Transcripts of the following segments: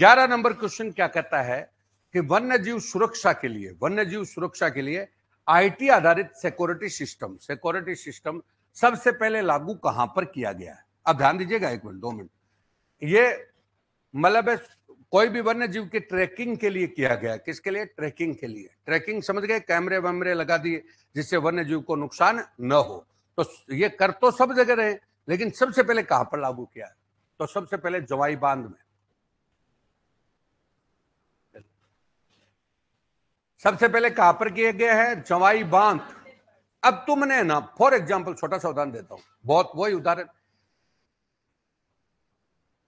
ग्यारह number question क्या कहता है कि वन्य जीव सुरक्षा के लिए वन्य जीव सुरक्षा के लिए आईटी आधारित सिक्योरिटी सिस्टम सिक्योरिटी सिस्टम सबसे पहले लागू कहां पर किया गया है अब ध्यान दीजिएगा एक मिनट दो मिनट ये मतलब कोई भी वन्य जीव की ट्रैकिंग के लिए किया गया किसके लिए ट्रैकिंग के लिए ट्रैकिंग समझ गए कैमरे वैमरे लगा दिए जिससे वन्य जीव को नुकसान न हो तो ये कर तो सब जगह रहे लेकिन सबसे पहले कहां पर लागू किया है तो सबसे पहले जवाई बांध में सबसे पहले कहां पर किया गया है चवाई बांध अब तुमने ना फॉर एग्जाम्पल छोटा सा उदाहरण देता हूं बहुत वही उदाहरण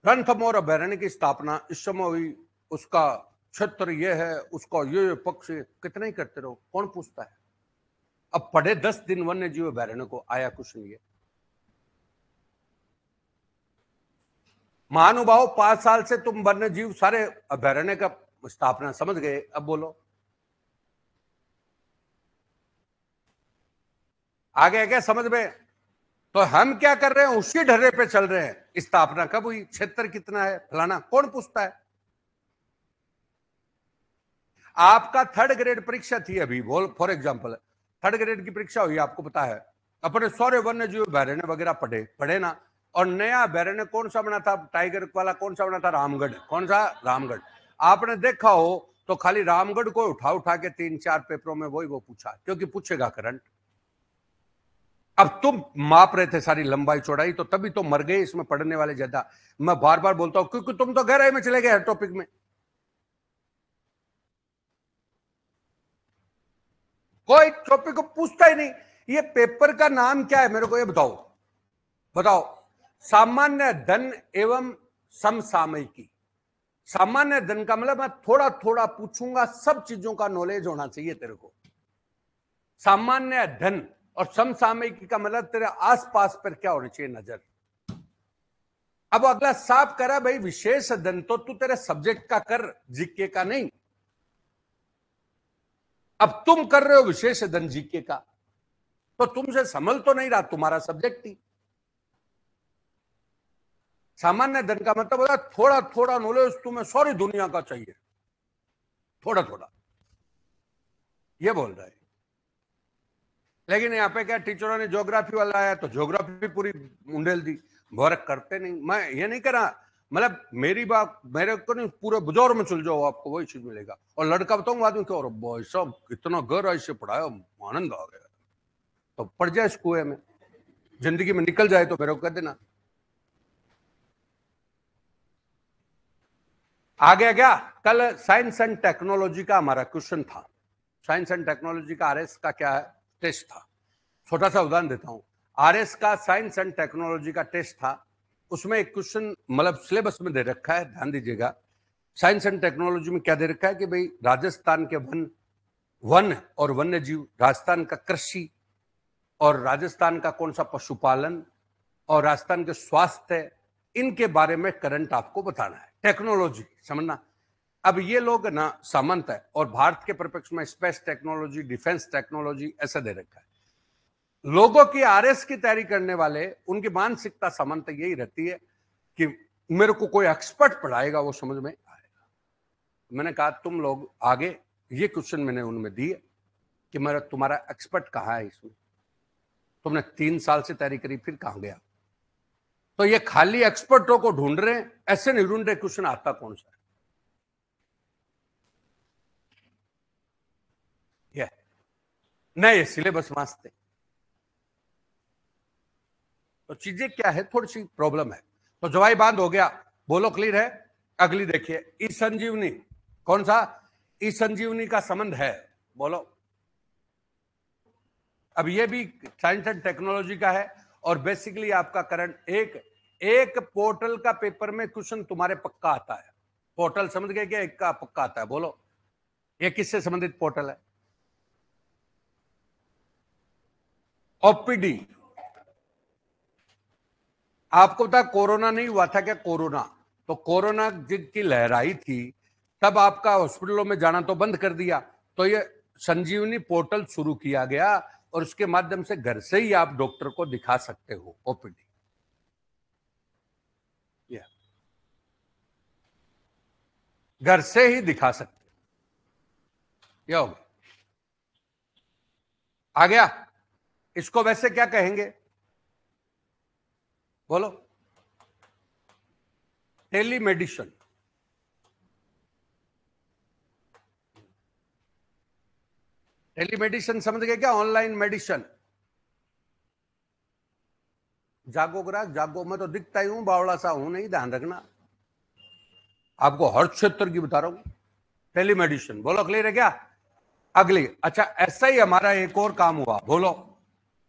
रणथमोर अभ्यारण्य की स्थापना इस समय हुई उसका क्षेत्र यह है उसका ये, पक्ष कितना ही करते रहो कौन पूछता है अब पढ़े दस दिन वन्य जीव अभ्यारण्य को आया कुछ नहीं है महानुभाव पांच साल से तुम वन्य जीव सारे अभ्यारण्य का स्थापना समझ गए अब बोलो आगे आगे समझ में तो हम क्या कर रहे हैं उसी ढर्रे पे चल रहे हैं स्थापना कब हुई क्षेत्र कितना है फलाना कौन पूछता है आपका थर्ड ग्रेड परीक्षा थी अभी बोल फॉर एग्जाम्पल थर्ड ग्रेड की परीक्षा हुई आपको पता है अपने सौर्य वन्य जीव बैरण्य वगैरह पढ़े पढ़े ना और नया बैरण्य कौन सा बना था टाइगर वाला कौन सा बना था रामगढ़ कौन सा रामगढ़ आपने देखा हो तो खाली रामगढ़ को उठा उठा के तीन चार पेपरों में वही वो पूछा क्योंकि पूछेगा करंट अब तुम माप रहे थे सारी लंबाई चौड़ाई तो तभी तो मर गए इसमें पढ़ने वाले ज्यादा मैं बार बार बोलता हूं क्योंकि तुम तो गहराई में चले गए हर टॉपिक में कोई टॉपिक को पूछता ही नहीं ये पेपर का नाम क्या है मेरे को ये बताओ बताओ सामान्य धन एवं समसामयिकी सामान्य धन का मतलब मैं थोड़ा थोड़ा पूछूंगा सब चीजों का नॉलेज होना चाहिए तेरे को सामान्य धन और समसामयिक का मतलब तेरे आसपास पर क्या होना चाहिए नजर अब अगला साफ करा भाई विशेष अध्ययन तो तू तेरे सब्जेक्ट का कर जीके का नहीं अब तुम कर रहे हो विशेष अध्ययन जीके का तो तुमसे संभल तो नहीं रहा तुम्हारा सब्जेक्ट ही सामान्य धन का मतलब होता है थोड़ा थोड़ा नॉलेज तुम्हें सॉरी दुनिया का चाहिए थोड़ा थोड़ा ये बोल रहा है लेकिन यहाँ पे क्या टीचरों ने जोग्राफी वाला आया तो जोग्राफी पूरी मुंडेल दी वर्क करते नहीं मैं ये नहीं कह रहा मतलब मेरी बात मेरे को नहीं पूरे बुजौर में जाओ आपको वही चीज मिलेगा और लड़का बताऊंगा आदमी और भाई सब इतना घर ऐसे पढ़ाया आनंद आ गया तो पड़ जाए इस कुएं में जिंदगी में निकल जाए तो मेरे को कह देना आगे क्या कल साइंस एंड टेक्नोलॉजी का हमारा क्वेश्चन था साइंस एंड टेक्नोलॉजी का आर का क्या है टेस्ट था छोटा सा उदाहरण देता हूँ आरएस का साइंस एंड टेक्नोलॉजी का टेस्ट था उसमें एक क्वेश्चन मतलब सिलेबस में दे रखा है ध्यान दीजिएगा साइंस एंड टेक्नोलॉजी में क्या दे रखा है कि भाई राजस्थान के वन वन और वन्य जीव राजस्थान का कृषि और राजस्थान का कौन सा पशुपालन और राजस्थान के स्वास्थ्य इनके बारे में करंट आपको बताना है टेक्नोलॉजी समझना अब ये लोग ना सामंत है और भारत के प्रपक्ष में स्पेस टेक्नोलॉजी डिफेंस टेक्नोलॉजी ऐसा दे रखा है लोगों की आर की तैयारी करने वाले उनकी मानसिकता सामंत यही रहती है कि मेरे को कोई एक्सपर्ट पढ़ाएगा वो समझ में आएगा मैंने कहा तुम लोग आगे ये क्वेश्चन मैंने उनमें दिए कि मेरा तुम्हारा एक्सपर्ट कहाँ है इसमें तुमने तीन साल से तैयारी करी फिर कहाँ गया तो ये खाली एक्सपर्टों को ढूंढ रहे ऐसे नहीं ढूंढ रहे क्वेश्चन आता कौन सा नए सिलेबस वास्ते तो चीजें क्या है थोड़ी सी प्रॉब्लम है तो जवाई बांध हो गया बोलो क्लियर है अगली देखिए इस संजीवनी कौन सा इस संजीवनी का संबंध है बोलो अब ये भी साइंस एंड टेक्नोलॉजी का है और बेसिकली आपका करंट एक एक पोर्टल का पेपर में क्वेश्चन तुम्हारे पक्का आता है पोर्टल समझ गए क्या एक का पक्का आता है बोलो ये किससे संबंधित पोर्टल है ओपीडी आपको पता कोरोना नहीं हुआ था क्या कोरोना तो कोरोना की लहर आई थी तब आपका हॉस्पिटलों में जाना तो बंद कर दिया तो ये संजीवनी पोर्टल शुरू किया गया और उसके माध्यम से घर से ही आप डॉक्टर को दिखा सकते हो ओपीडी घर से ही दिखा सकते हो गया आ गया इसको वैसे क्या कहेंगे बोलो टेलीमेडिसन टेलीमेडिसन समझ गए क्या ऑनलाइन मेडिसन जागो ग्राहक जागो मैं तो दिखता ही हूं बावड़ा सा हूं नहीं ध्यान रखना आपको हर क्षेत्र की बता रहा हूं टेलीमेडिसन बोलो क्लियर है क्या अगली अच्छा ऐसा ही हमारा एक और काम हुआ बोलो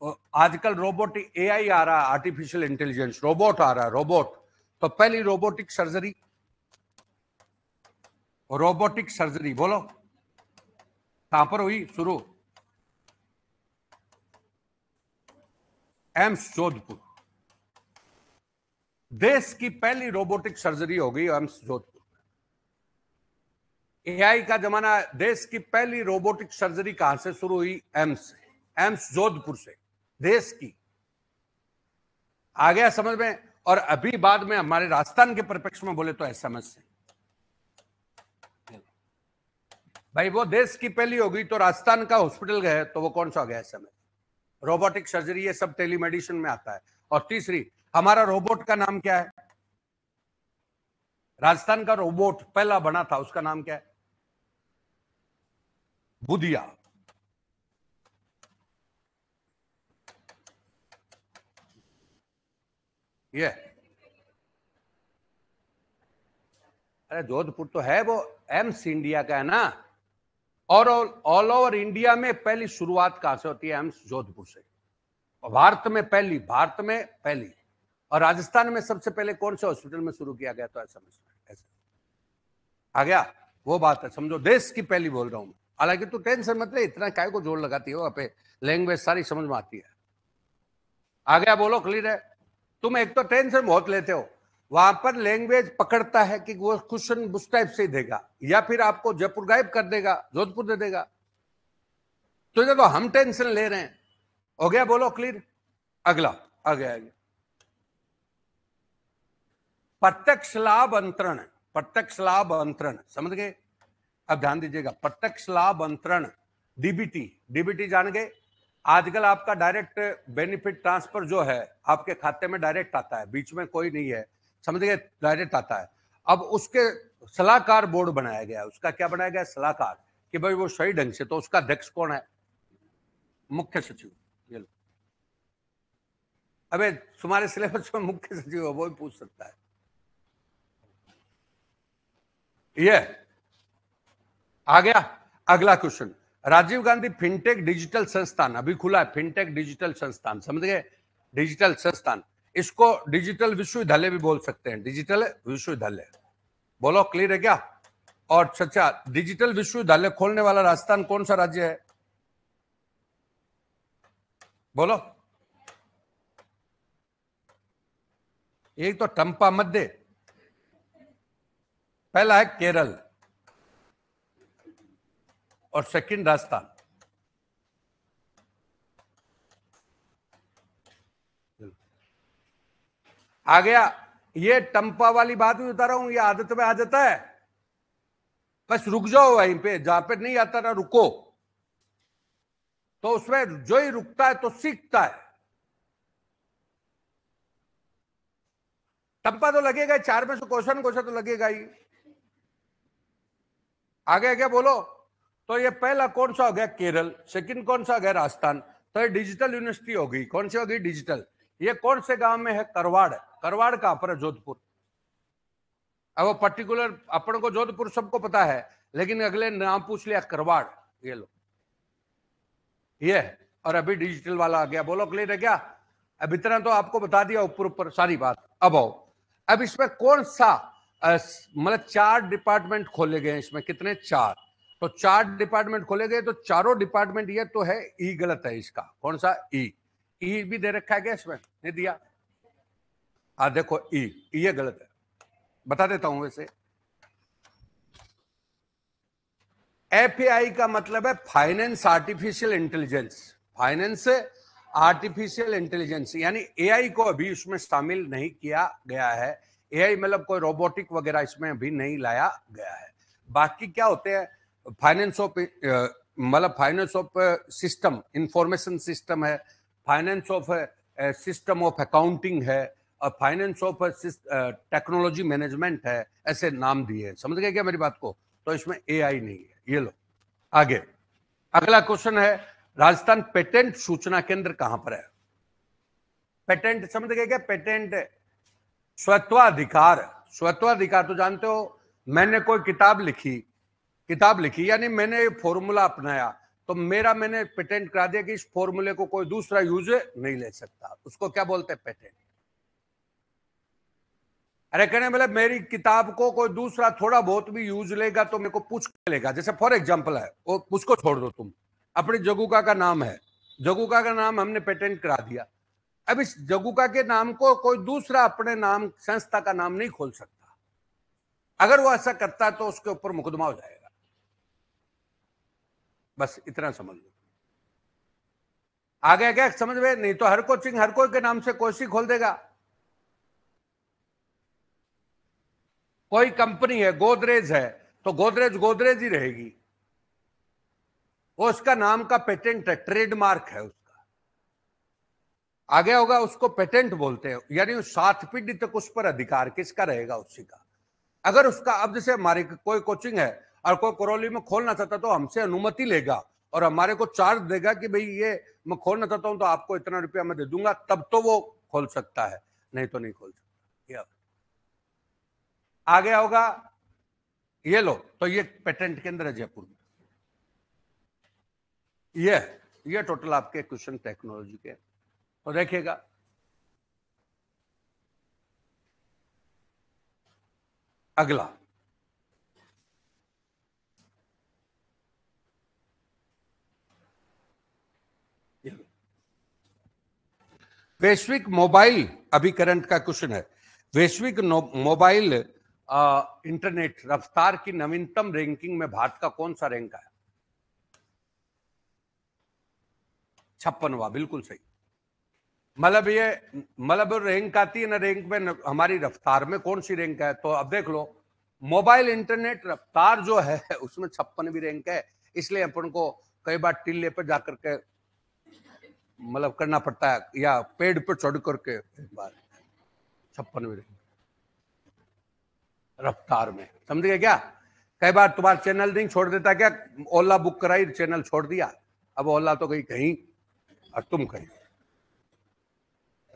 आजकल ए आई आ रहा है आर्टिफिशियल इंटेलिजेंस रोबोट आ रहा है रोबोट तो पहली रोबोटिक सर्जरी रोबोटिक सर्जरी बोलो कहां पर हुई शुरू एम्स जोधपुर देश की पहली रोबोटिक सर्जरी हो गई एम्स जोधपुर एआई का जमाना देश की पहली रोबोटिक सर्जरी कहां से शुरू हुई एम्स एम्स जोधपुर से देश की आ गया समझ में और अभी बाद में हमारे राजस्थान के परिप्रेक्ष्य में बोले तो ऐसा समझ से भाई वो देश की पहली होगी तो राजस्थान का हॉस्पिटल गए तो वो कौन सा हो गया ऐसा समझ रोबोटिक सर्जरी ये सब टेलीमेडिसिन में आता है और तीसरी हमारा रोबोट का नाम क्या है राजस्थान का रोबोट पहला बना था उसका नाम क्या है बुधिया ये अरे जोधपुर तो है वो एम्स इंडिया का है ना और ऑल ओवर इंडिया में पहली शुरुआत कहां से होती है एम्स जोधपुर से भारत में पहली भारत में पहली और राजस्थान में सबसे पहले कौन से हॉस्पिटल में शुरू किया गया तो ऐसा ऐसा आ गया वो बात है समझो देश की पहली बोल रहा हूं हालांकि तू टेंशन मत ले इतना काय को जोर लगाती हो पे लैंग्वेज सारी समझ में आती है आ गया बोलो क्लियर है तुम एक तो टेंशन बहुत लेते हो वहां पर लैंग्वेज पकड़ता है कि वो क्वेश्चन उस टाइप से देगा या फिर आपको जयपुर गायब कर देगा जोधपुर दे देगा तो देखो हम टेंशन ले रहे हैं हो गया बोलो क्लियर अगला गया आगे प्रत्यक्ष लाभ अंतरण प्रत्यक्ष लाभ अंतरण समझ गए अब ध्यान दीजिएगा प्रत्यक्ष लाभ अंतरण डीबीटी डीबीटी जान गए आजकल आपका डायरेक्ट बेनिफिट ट्रांसफर जो है आपके खाते में डायरेक्ट आता है बीच में कोई नहीं है समझ गए डायरेक्ट आता है अब उसके सलाहकार बोर्ड बनाया गया उसका क्या बनाया गया सलाहकार कि भाई वो सही ढंग से तो उसका अध्यक्ष कौन है मुख्य सचिव अबे तुम्हारे सिलेबस में मुख्य सचिव है वो भी पूछ सकता है ये आ गया अगला question Rajiv Gandhi fintech digital संस्थान अभी खुला है फिनटेक डिजिटल संस्थान समझ गए डिजिटल संस्थान इसको डिजिटल विश्वविद्यालय भी बोल सकते हैं डिजिटल विश्वविद्यालय बोलो क्लियर है क्या और चचा डिजिटल विश्वविद्यालय खोलने वाला राजस्थान कौन सा राज्य है बोलो एक तो टंपा मध्य पहला है केरल और सेकंड राजस्थान आ गया ये टंपा वाली बात भी बता रहा हूं ये आदत में आ जाता है बस रुक जाओ वहीं पे जहां पे नहीं आता ना रुको तो उसमें जो ही रुकता है तो सीखता है टंपा तो लगेगा चार में से क्वेश्चन क्वेश्चन तो लगेगा ही आगे क्या बोलो तो ये पहला कौन सा हो गया केरल सेकंड कौन सा हो गया राजस्थान तो ये डिजिटल यूनिवर्सिटी हो गई कौन सी हो गई डिजिटल ये कौन से गांव में है करवाड़ करवाड़ कहां पर है जोधपुर अब पर्टिकुलर अपन को जोधपुर सबको पता है लेकिन अगले नाम पूछ लिया करवाड़ ये लो ये और अभी डिजिटल वाला आ गया बोलो क्लियर है क्या अब इतना तो आपको बता दिया ऊपर ऊपर सारी बात अब आओ अब इसमें कौन सा मतलब चार डिपार्टमेंट खोले गए इसमें कितने चार तो चार डिपार्टमेंट खोले गए तो चारों डिपार्टमेंट ये तो है ई गलत है इसका कौन सा ई ई भी दे रखा है क्या इसमें नहीं दिया आ देखो ई ये गलत है बता देता हूं वैसे एफएआई का मतलब है finance artificial intelligence finance artificial intelligence यानी एआई को अभी इसमें शामिल नहीं किया गया है एआई मतलब कोई रोबोटिक वगैरह इसमें अभी नहीं लाया गया है बाकी क्या होते हैं फाइनेंस ऑफ मतलब finance of system information system है finance of system of accounting है और फाइनेंस ऑफ टेक्नोलॉजी मैनेजमेंट है ऐसे नाम दिए हैं समझ गए क्या मेरी बात को तो इसमें एआई नहीं है ये लो आगे अगला क्वेश्चन है राजस्थान पेटेंट सूचना केंद्र कहां पर है पेटेंट समझ गए क्या पेटेंट स्वत्वाधिकार स्वत्वाधिकार तो जानते हो मैंने कोई किताब लिखी किताब लिखी यानी मैंने ये फॉर्मूला अपनाया तो मेरा मैंने पेटेंट करा दिया कि इस फॉर्मूले को कोई दूसरा यूज नहीं ले सकता उसको क्या बोलते हैं पेटेंट अरे कहने बोले मतलब मेरी किताब को कोई दूसरा थोड़ा बहुत भी यूज लेगा तो मेरे को पूछ लेगा जैसे फॉर एग्जाम्पल है वो उसको छोड़ दो तुम अपने जगुका का नाम है जगुका का नाम हमने पेटेंट करा दिया अब इस जगुका के नाम को कोई दूसरा अपने नाम संस्था का नाम नहीं खोल सकता अगर वो ऐसा करता तो उसके ऊपर मुकदमा हो जाएगा बस इतना समझ लो आ गया क्या समझ में नहीं तो हर कोचिंग हर कोई के नाम से कोर्स ही खोल देगा कोई कंपनी है गोदरेज है तो गोदरेज गोदरेज ही रहेगी वो उसका नाम का पेटेंट है ट्रेडमार्क है उसका आ गया होगा उसको पेटेंट बोलते हैं यानी उस सात पीढ़ी तक उस पर अधिकार किसका रहेगा उसी का अगर उसका अब जैसे हमारी कोई कोचिंग है और कोई करौली में खोलना चाहता तो हमसे अनुमति लेगा और हमारे को चार्ज देगा कि भाई ये मैं खोलना चाहता हूँ तो आपको इतना रुपया मैं दे दूंगा तब तो वो खोल सकता है नहीं तो नहीं खोल सकता आ गया होगा ये लो तो ये पेटेंट केंद्र है जयपुर में ये ये टोटल आपके क्वेश्चन टेक्नोलॉजी के तो देखिएगा अगला वैश्विक मोबाइल अभी करंट का क्वेश्चन है वैश्विक मोबाइल इंटरनेट रफ्तार की नवीनतम रैंकिंग में भारत का कौन सा रैंक आया छप्पनवा बिल्कुल सही मतलब ये मतलब रैंक आती है ना रैंक में हमारी रफ्तार में कौन सी रैंक है तो अब देख लो मोबाइल इंटरनेट रफ्तार जो है उसमें छप्पनवी रैंक है इसलिए अपन को कई बार टिल्ले पर जाकर के मतलब करना पड़ता है या पेड़ पर चढ़ करके एक बार छप्पनवे रफ्तार में समझ गए क्या कई बार तुम्हारा चैनल नहीं छोड़ देता क्या ओला बुक कराई चैनल छोड़ दिया अब ओला तो गई कहीं और तुम कहीं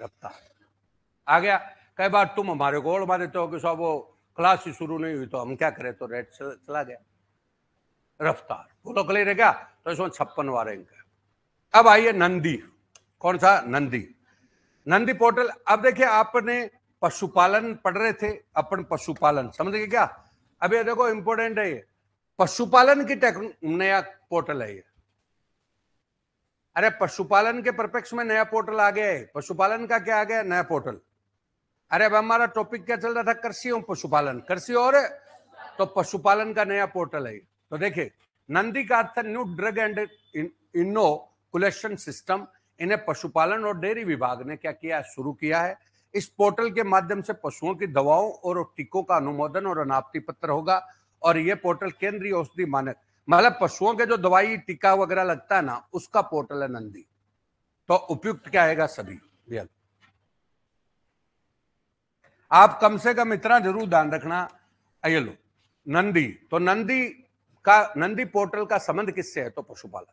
रफ्तार आ गया कई बार तुम हमारे को ओढ़ मारे तो कि साहब वो क्लास ही शुरू नहीं हुई तो हम क्या करें तो रेट चला गया रफ्तार बोलो क्लियर है क्या तो इसमें छप्पन वारे अब आइए नंदी कौन था नंदी नंदी पोर्टल अब देखिए आपने पशुपालन पढ़ रहे थे अपन पशुपालन समझ गए क्या अब ये देखो इंपोर्टेंट है ये पशुपालन की टेक नया पोर्टल है ये अरे पशुपालन के परपेक्ष में नया पोर्टल आ गया है पशुपालन का क्या आ गया नया पोर्टल अरे अब हमारा टॉपिक क्या चल रहा था कृषि और पशुपालन कृषि और तो पशुपालन का नया पोर्टल है तो देखिए नंदी का अर्थ new drug and inoculation system इन्हें पशुपालन और डेयरी विभाग ने क्या किया शुरू किया है इस पोर्टल के माध्यम से पशुओं की दवाओं और टीकों का अनुमोदन और अनापति पत्र होगा और ये पोर्टल केंद्रीय औषधि मानक मतलब पशुओं के जो दवाई टीका वगैरह लगता है ना उसका पोर्टल है नंदी तो उपयुक्त क्या आएगा सभी आप कम से कम इतना जरूर ध्यान रखना अयलो नंदी तो नंदी का नंदी पोर्टल का संबंध किससे है तो पशुपालन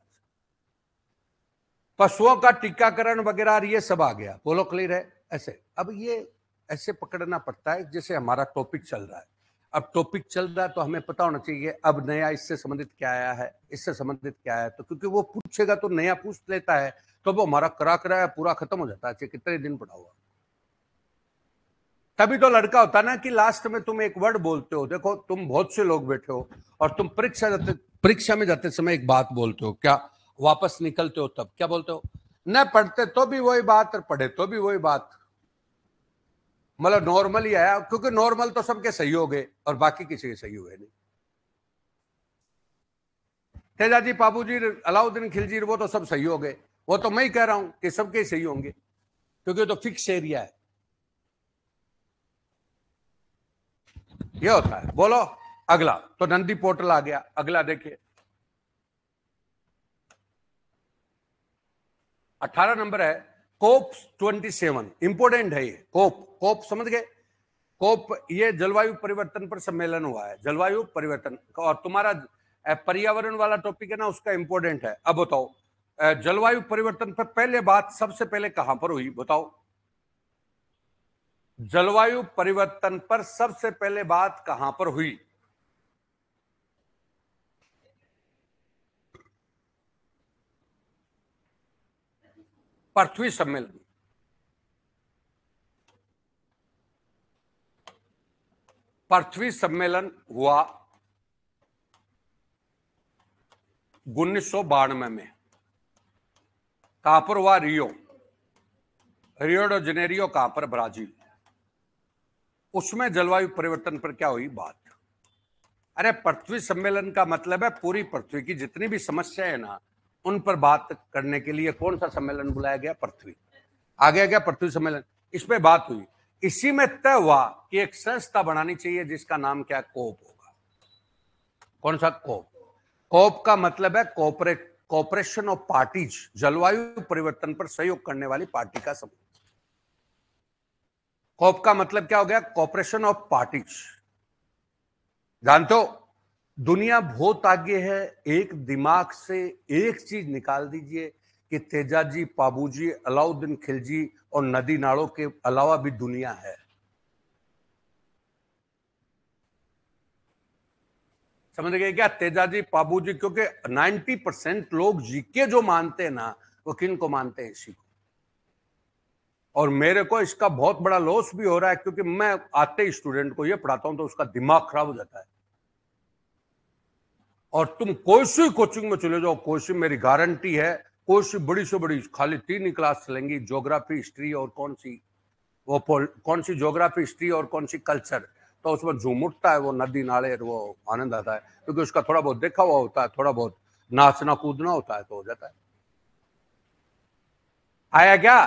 पशुओं का टीकाकरण वगैरह ये सब आ गया बोलो क्लियर है ऐसे अब ये ऐसे पकड़ना पड़ता है जैसे हमारा टॉपिक चल रहा है अब टॉपिक चल रहा है तो हमें पता होना चाहिए अब नया इससे संबंधित क्या आया है इससे संबंधित क्या है तो क्योंकि वो पूछेगा तो नया पूछ लेता है तो वो हमारा करा कराया पूरा खत्म हो जाता है कितने दिन पड़ा हुआ तभी तो लड़का होता ना कि लास्ट में तुम एक वर्ड बोलते हो देखो तुम बहुत से लोग बैठे हो और तुम परीक्षा जाते परीक्षा में जाते समय एक बात बोलते हो क्या वापस निकलते हो तब क्या बोलते हो न पढ़ते तो भी वही बात और पढ़े तो भी वही बात मतलब नॉर्मल ही आया क्योंकि नॉर्मल तो सबके सही हो गए और बाकी किसी के सही हुए नहीं तेजाजी बाबू जी अलाउद्दीन खिलजी वो तो सब सही हो गए वो तो मैं ही कह रहा हूं कि सबके सही होंगे क्योंकि तो फिक्स एरिया है ये होता है बोलो अगला तो नंदी पोर्टल आ गया अगला देखिए अठारह नंबर है कोप ट्वेंटी सेवन इंपोर्टेंट है ये कोप कोप समझ गए कोप ये जलवायु परिवर्तन पर सम्मेलन हुआ है जलवायु परिवर्तन और तुम्हारा पर्यावरण वाला टॉपिक है ना उसका इंपोर्टेंट है अब बताओ जलवायु परिवर्तन पर पहले बात सबसे पहले कहां पर हुई बताओ जलवायु परिवर्तन पर सबसे पहले बात कहां पर हुई पृथ्वी सम्मेलन पृथ्वी सम्मेलन हुआ उन्नीस सौ बानवे में कापर हुआ रियो रियो डो जेनेरियो कहां पर ब्राजील उसमें जलवायु परिवर्तन पर क्या हुई बात अरे पृथ्वी सम्मेलन का मतलब है पूरी पृथ्वी की जितनी भी समस्या है ना उन पर बात करने के लिए कौन सा सम्मेलन बुलाया गया पृथ्वी आ गया क्या पृथ्वी सम्मेलन इस पर बात हुई इसी में तय हुआ कि एक संस्था बनानी चाहिए जिसका नाम क्या कोप होगा कौन सा कोप कोप का मतलब है कोपरेट कॉपरेशन ऑफ पार्टीज जलवायु परिवर्तन पर सहयोग करने वाली पार्टी का समूह कोप का मतलब क्या हो गया कॉपरेशन ऑफ पार्टीज जानते हो दुनिया बहुत आगे है एक दिमाग से एक चीज निकाल दीजिए कि तेजाजी पाबूजी अलाउद्दीन खिलजी और नदी नाड़ों के अलावा भी दुनिया है समझ गए क्या तेजाजी पाबूजी क्योंकि 90 परसेंट लोग जीके जो मानते हैं ना वो किन को मानते हैं इसी को और मेरे को इसका बहुत बड़ा लॉस भी हो रहा है क्योंकि मैं आते ही स्टूडेंट को ये पढ़ाता हूं तो उसका दिमाग खराब हो जाता है और तुम कोई कोचिंग में चले जाओ कोई मेरी गारंटी है कोई बड़ी से बड़ी खाली तीन ही क्लास चलेंगी ज्योग्राफी हिस्ट्री और कौन सी वो कौन सी ज्योग्राफी हिस्ट्री और कौन सी कल्चर तो उसमें झूम उठता है वो नदी नाले वो आनंद आता है क्योंकि उसका थोड़ा बहुत देखा हुआ होता है थोड़ा बहुत नाचना कूदना होता है तो हो जाता है आया क्या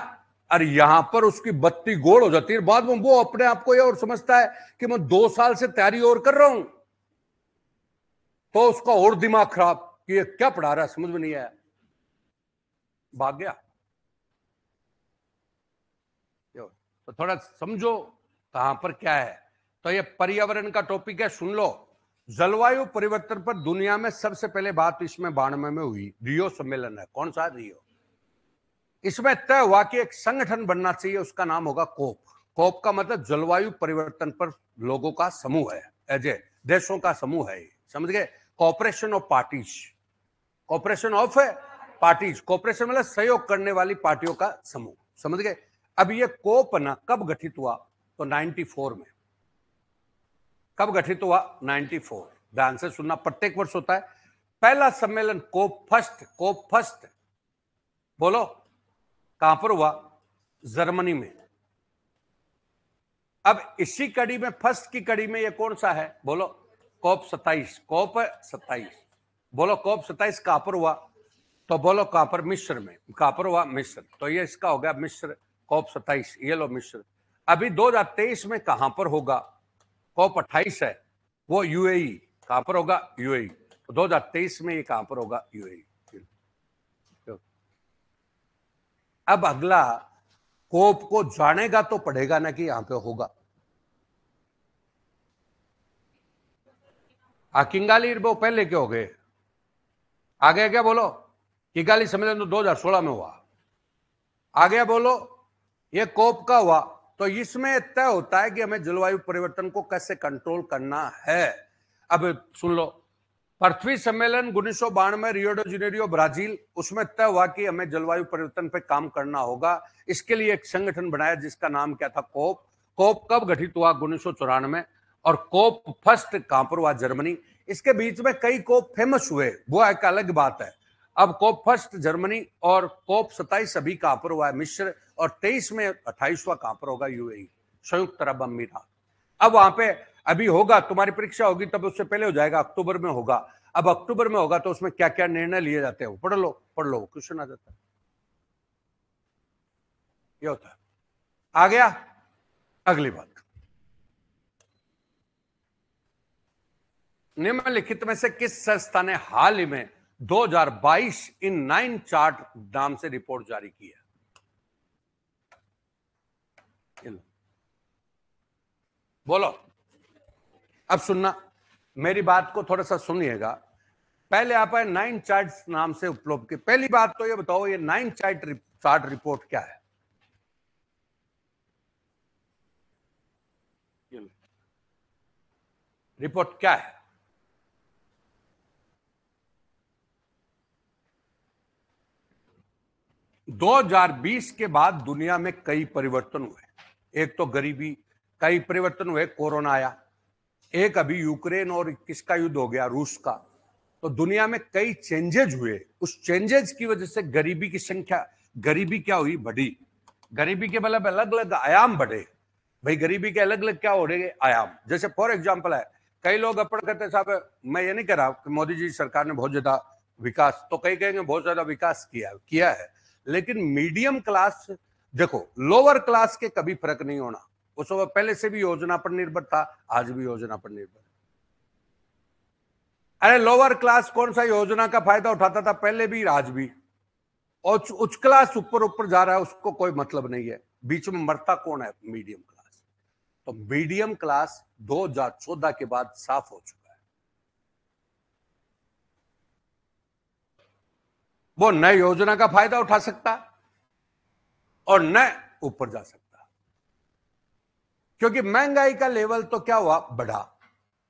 अरे यहां पर उसकी बत्ती गोल हो जाती है बाद में वो अपने आप को ये और समझता है कि मैं दो साल से तैयारी और कर रहा हूं तो उसका और दिमाग खराब कि ये क्या पढ़ा रहा है समझ में नहीं आया भाग गया तो थोड़ा समझो कहां पर क्या है तो ये पर्यावरण का टॉपिक है सुन लो जलवायु परिवर्तन पर दुनिया में सबसे पहले बात इसमें बानवे में हुई रियो सम्मेलन है कौन सा रियो इसमें तय हुआ कि एक संगठन बनना चाहिए उसका नाम होगा कोप कोप का मतलब जलवायु परिवर्तन पर लोगों का समूह है एज देशों का समूह है समझ गए cooperation of parties cooperation of parties cooperation मतलब सहयोग करने वाली पार्टियों का समूह समझ गए अब ये कोपना कब गठित हुआ तो 94 में कब गठित हुआ 94 ध्यान से सुनना प्रत्येक वर्ष होता है पहला सम्मेलन कोप फर्स्ट कोप फर्स्ट बोलो कहां पर हुआ जर्मनी में अब इसी कड़ी में फर्स्ट की कड़ी में यह कौन सा है बोलो कॉप सताइस कॉप सताइस बोलो कॉप सत्ताईस कापर हुआ तो बोलो कापर मिश्र में कापर हुआ मिश्र तो ये इसका हो गया मिश्र कॉप सताइस ये लो मिश्र अभी 2023 में कहां पर होगा कॉप 28 है वो यूएई कहां पर होगा यूएई तो दो हजार तेईस में ये कहां पर होगा यूएई अब अगला कोप को जानेगा तो पढ़ेगा ना कि यहां पे होगा हाँ, किंगाली वो पहले ಪೆಹ್ಲೆ गए आ आगे क्या बोलो किंगाली सम्मेलन तो 2016 में हुआ गया बोलो ये कोप का हुआ तो इसमें तय होता है कि हमें जलवायु परिवर्तन को कैसे कंट्रोल करना है अब सुन लो पृथ्वी सम्मेलन उन्नीस सौ में रियोडो जुनेरियो ब्राजील उसमें तय हुआ कि हमें जलवायु परिवर्तन पर काम करना होगा इसके लिए एक संगठन बनाया जिसका नाम क्या था कोप कोप कब गठित हुआ उन्नीस सौ और कोप फर्स्ट कांपरवा जर्मनी इसके बीच में कई कोप फेमस हुए वो एक अलग बात है अब कोप फर्स्ट जर्मनी और कोप सताइस अभी कांपर हुआ है मिश्र और तेईस में अट्ठाईसवा कांपर होगा यूएई संयुक्त अरब अमीरात अब वहां पे अभी होगा तुम्हारी परीक्षा होगी तब उससे पहले हो जाएगा अक्टूबर में होगा अब अक्टूबर में होगा तो उसमें क्या क्या निर्णय लिए जाते हैं पढ़ लो पढ़ लो क्वेश्चन आ जाता ये होता है आ गया अगली बात निम्नलिखित में से किस संस्था ने हाल ही में 2022 इन नाइन चार्ट नाम से रिपोर्ट जारी की है बोलो अब सुनना मेरी बात को थोड़ा सा सुनिएगा पहले आप आए नाइन चार्ट नाम से उपलब्ध की पहली बात तो ये बताओ ये नाइन चार्ट चार्ट रिपोर्ट क्या है रिपोर्ट क्या है 2020 के बाद दुनिया में कई परिवर्तन हुए एक तो गरीबी कई परिवर्तन हुए कोरोना आया एक अभी यूक्रेन और किसका युद्ध हो गया रूस का तो दुनिया में कई चेंजेज हुए उस चेंजेज की वजह से गरीबी की संख्या गरीबी क्या हुई बढ़ी गरीबी के मतलब अलग अलग आयाम बढ़े भाई गरीबी के अलग अलग क्या हो रहे आयाम जैसे फॉर एग्जाम्पल है कई लोग अपड़ करते साहब मैं ये नहीं कह रहा कि मोदी जी सरकार ने बहुत ज्यादा विकास तो कई कहेंगे बहुत ज्यादा विकास किया किया है लेकिन मीडियम क्लास देखो लोअर क्लास के कभी फर्क नहीं होना उस वक्त पहले से भी योजना पर निर्भर था आज भी योजना पर निर्भर अरे लोअर क्लास कौन सा योजना का फायदा उठाता था पहले भी आज भी और उच्च क्लास ऊपर ऊपर जा रहा है उसको कोई मतलब नहीं है बीच में मरता कौन है मीडियम क्लास तो मीडियम क्लास दो हजार चौदह के बाद साफ हो चुका वो न योजना का फायदा उठा सकता और न ऊपर जा सकता क्योंकि महंगाई का लेवल तो क्या हुआ बढ़ा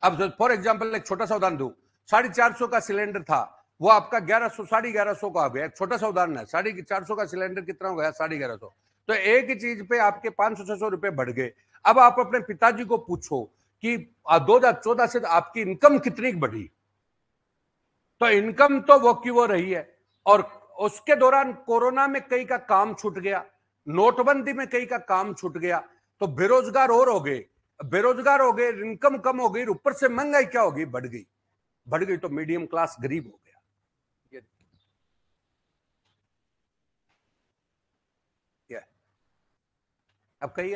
अब फॉर एग्जाम्पल एक छोटा सा उदाहरण दू साढ़े चार सौ का सिलेंडर था वो आपका ग्यारह सौ साढ़े ग्यारह सौ का गया एक छोटा सा उदाहरण है साढ़े चार सौ का सिलेंडर कितना हो गया साढ़े ग्यारह सौ तो एक ही चीज पे आपके पांच सौ छह सौ रुपए बढ़ गए अब आप अपने पिताजी को पूछो कि दो हजार चौदह से आपकी इनकम कितनी बढ़ी तो इनकम तो वो की वो रही है और उसके दौरान कोरोना में कई का काम छूट गया नोटबंदी में कई का काम छूट गया तो बेरोजगार और हो गए बेरोजगार हो गए इनकम कम हो गई ऊपर से महंगाई क्या होगी बढ़ गई बढ़ गई तो मीडियम क्लास गरीब हो गया ये, ये।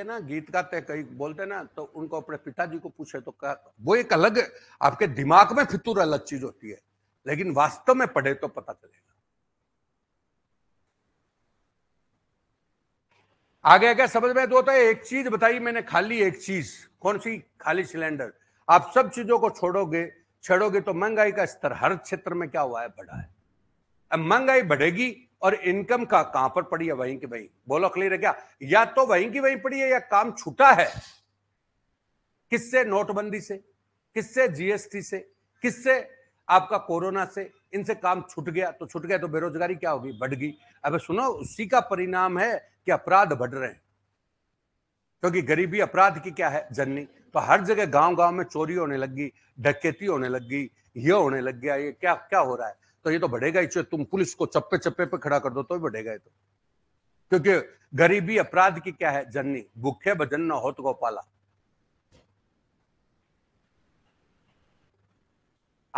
अब ना गीत गाते कहीं बोलते ना तो उनको अपने पिताजी को पूछे तो क्या वो एक अलग आपके दिमाग में फितूर अलग चीज होती है लेकिन वास्तव में पढ़े तो पता चलेगा आगे आगे समझ में तो होता है एक चीज बताई मैंने खाली एक चीज कौन सी खाली सिलेंडर आप सब चीजों को छोड़ोगे छेड़ोगे तो महंगाई का स्तर हर क्षेत्र में क्या हुआ है बढ़ा है अब महंगाई बढ़ेगी और इनकम का कहां पर पड़ी है वहीं की वहीं बोलो क्लियर है क्या या तो वहीं की वहीं पड़ी है या काम छूटा है किससे नोटबंदी से किससे जीएसटी से किससे आपका कोरोना से इनसे काम छूट गया तो छूट गया तो बेरोजगारी क्या होगी बढ़ गई अब सुनो उसी का परिणाम है कि अपराध बढ़ रहे हैं क्योंकि गरीबी अपराध की क्या है जननी तो हर जगह गांव गांव में चोरी होने लगी डकैती होने लगी ये होने लग गया ये क्या क्या हो रहा है तो ये तो बढ़ेगा ही तुम पुलिस को चप्पे चप्पे पे खड़ा कर दो तो बढ़ेगा ये तो क्योंकि गरीबी अपराध की क्या है जननी भूखे भजन न तो गोपाला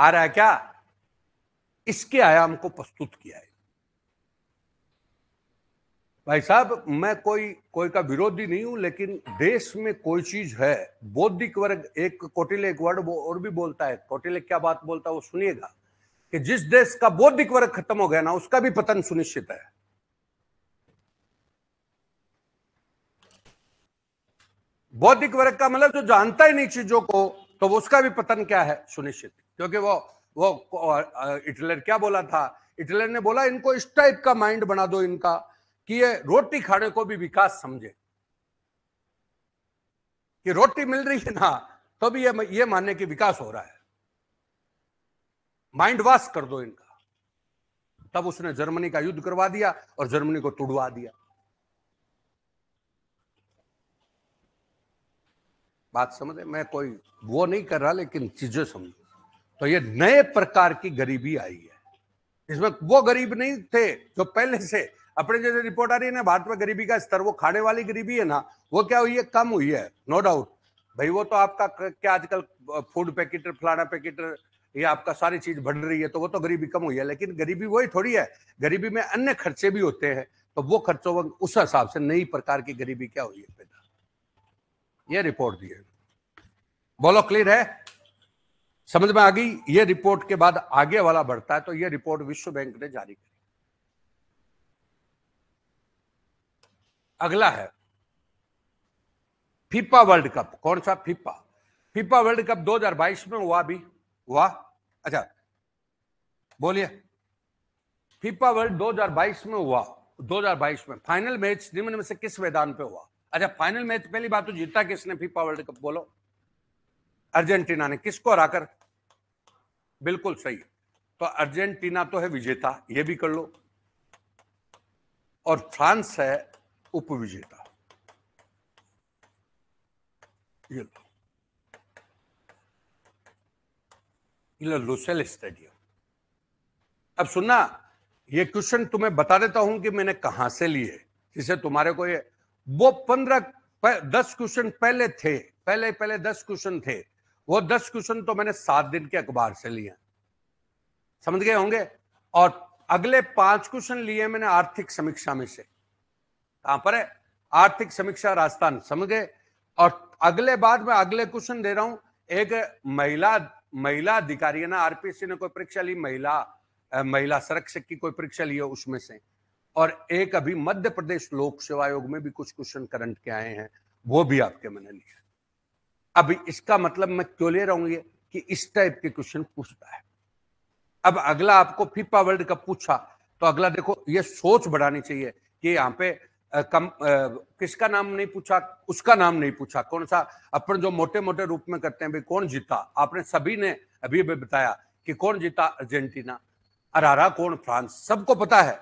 आ रहा है क्या इसके आयाम को प्रस्तुत किया है भाई साहब मैं कोई कोई का विरोधी नहीं हूं लेकिन देश में कोई चीज है बौद्धिक वर्ग एक कोटिले एक वर्ड और भी बोलता है कोटिले क्या बात बोलता है वो सुनिएगा कि जिस देश का बौद्धिक वर्ग खत्म हो गया ना उसका भी पतन सुनिश्चित है बौद्धिक वर्ग का मतलब जो जानता ही नहीं चीजों को तो उसका भी पतन क्या है सुनिश्चित क्योंकि वो वो हिटलर क्या बोला था हिटलर ने बोला इनको इस टाइप का माइंड बना दो इनका कि ये रोटी खाने को भी विकास समझे कि रोटी मिल रही है ना तो भी ये ये मानने की विकास हो रहा है माइंड वॉश कर दो इनका तब उसने जर्मनी का युद्ध करवा दिया और जर्मनी को तुड़वा दिया बात समझे मैं कोई वो नहीं कर रहा लेकिन चीजें समझ तो ये नए प्रकार की गरीबी आई है इसमें वो गरीब नहीं थे जो पहले से अपने जैसे रिपोर्ट आ रही है ना भारत में गरीबी का स्तर वो खाने वाली गरीबी है ना वो क्या हुई है कम हुई है नो डाउट भाई वो तो आपका क्या आजकल फूड पैकेट फलाना पैकेट ये आपका सारी चीज बढ़ रही है तो वो तो गरीबी कम हुई है लेकिन गरीबी वही थोड़ी है गरीबी में अन्य खर्चे भी होते हैं तो वो खर्चों उस हिसाब से नई प्रकार की गरीबी क्या हुई है पैदा ये रिपोर्ट दी है बोलो क्लियर है समझ में आ गई ये रिपोर्ट के बाद आगे वाला बढ़ता है तो ये रिपोर्ट विश्व बैंक ने जारी करी अगला है फीफा वर्ल्ड कप कौन सा फीफा फीफा वर्ल्ड कप 2022 में हुआ भी हुआ अच्छा बोलिए फीफा वर्ल्ड 2022 में हुआ 2022 में फाइनल मैच निम्न में से किस मैदान पे हुआ अच्छा फाइनल मैच पहली बात तो जीता किसने फीफा वर्ल्ड कप बोलो अर्जेंटीना ने किसको हराकर बिल्कुल सही तो अर्जेंटीना तो है विजेता ये भी कर लो और फ्रांस है उपविजेता ये लो ये लुसेल स्टेडियम अब सुनना ये क्वेश्चन तुम्हें बता देता हूं कि मैंने कहां से लिए जिसे तुम्हारे को ये वो पंद्रह दस क्वेश्चन पहले थे पहले पहले दस क्वेश्चन थे वो दस क्वेश्चन तो मैंने सात दिन के अखबार से लिए समझ गए होंगे और अगले पांच क्वेश्चन लिए मैंने आर्थिक समीक्षा में से पर है आर्थिक समीक्षा राजस्थान समझ गए और अगले बाद में अगले क्वेश्चन दे रहा हूं एक महिला महिला अधिकारी है ना आरपीएससी ने कोई परीक्षा ली महिला महिला संरक्षक की कोई परीक्षा ली है उसमें से और एक अभी मध्य प्रदेश लोक सेवा आयोग में भी कुछ क्वेश्चन करंट के आए हैं वो भी आपके मन लिए अभी इसका मतलब मैं क्यों ले रहा हूं ये कि इस टाइप के क्वेश्चन पूछता है अब अगला आपको फीफा वर्ल्ड कप पूछा तो अगला देखो ये सोच बढ़ानी चाहिए कि यहां पे कम किसका नाम नहीं पूछा उसका नाम नहीं पूछा कौन सा अपन जो मोटे मोटे रूप में करते हैं भाई कौन जीता आपने सभी ने अभी अभी बताया कि कौन जीता अर्जेंटीना अरारा कौन फ्रांस सबको पता है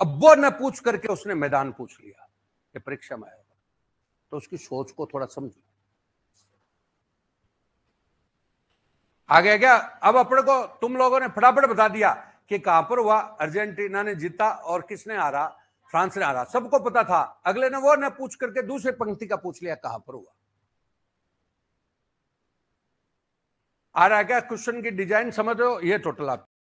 अब न पूछ करके उसने मैदान पूछ लिया कि परीक्षा में आएगा तो उसकी सोच को थोड़ा समझो आ गया क्या अब अपने को तुम लोगों ने फटाफट बता दिया कि कहां पर हुआ अर्जेंटीना ने जीता और किसने हारा फ्रांस ने हारा सबको पता था अगले ने वो न पूछ करके दूसरे पंक्ति का पूछ लिया कहां पर हुआ आ रहा क्या क्वेश्चन की डिजाइन समझ ये टोटल आप